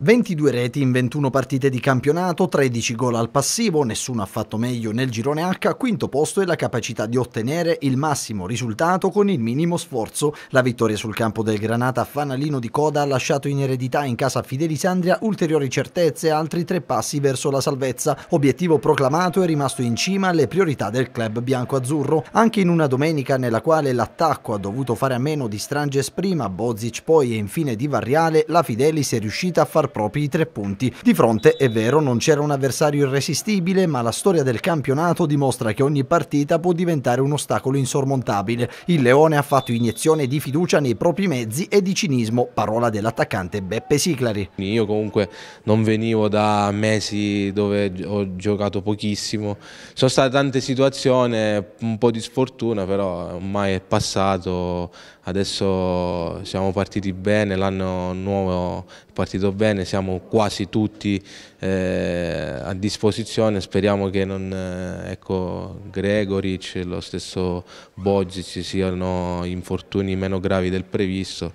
22 reti in 21 partite di campionato, 13 gol al passivo, nessuno ha fatto meglio nel girone H, quinto posto e la capacità di ottenere il massimo risultato con il minimo sforzo. La vittoria sul campo del Granata a fanalino di coda ha lasciato in eredità in casa Fidelisandria ulteriori certezze e altri tre passi verso la salvezza, obiettivo proclamato e rimasto in cima alle priorità del club bianco-azzurro, anche in una domenica nella quale l'attacco ha dovuto fare a meno di Stranges prima, Bozic poi e infine di Varriale, la Fidelis è riuscita a far propri tre punti. Di fronte, è vero, non c'era un avversario irresistibile, ma la storia del campionato dimostra che ogni partita può diventare un ostacolo insormontabile. Il Leone ha fatto iniezione di fiducia nei propri mezzi e di cinismo, parola dell'attaccante Beppe Siclari. Io comunque non venivo da mesi dove ho giocato pochissimo, sono state tante situazioni, un po' di sfortuna, però ormai è passato, adesso siamo partiti bene, l'anno nuovo è partito bene bene, siamo quasi tutti eh, a disposizione, speriamo che non, eh, ecco, Gregoric e lo stesso Boggi ci siano infortuni meno gravi del previsto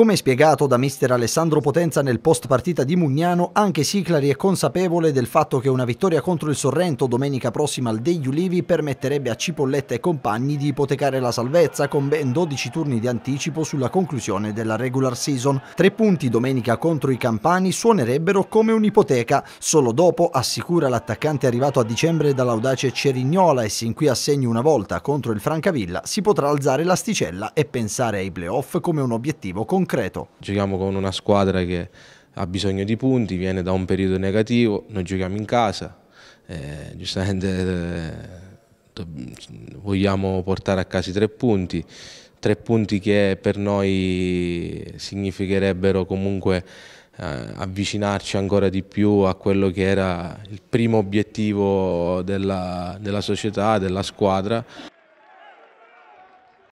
come spiegato da mister Alessandro Potenza nel post partita di Mugnano, anche Siclari è consapevole del fatto che una vittoria contro il Sorrento domenica prossima al degli Ulivi permetterebbe a Cipolletta e compagni di ipotecare la salvezza con ben 12 turni di anticipo sulla conclusione della regular season. Tre punti domenica contro i Campani suonerebbero come un'ipoteca. Solo dopo, assicura l'attaccante arrivato a dicembre dall'audace Cerignola e sin qui a segno una volta contro il Francavilla, si potrà alzare l'asticella e pensare ai playoff come un obiettivo concreto concreto. Giochiamo con una squadra che ha bisogno di punti, viene da un periodo negativo, noi giochiamo in casa, eh, giustamente eh, vogliamo portare a casa i tre punti, tre punti che per noi significherebbero comunque eh, avvicinarci ancora di più a quello che era il primo obiettivo della, della società, della squadra